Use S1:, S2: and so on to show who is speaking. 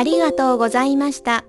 S1: ありがとうございました。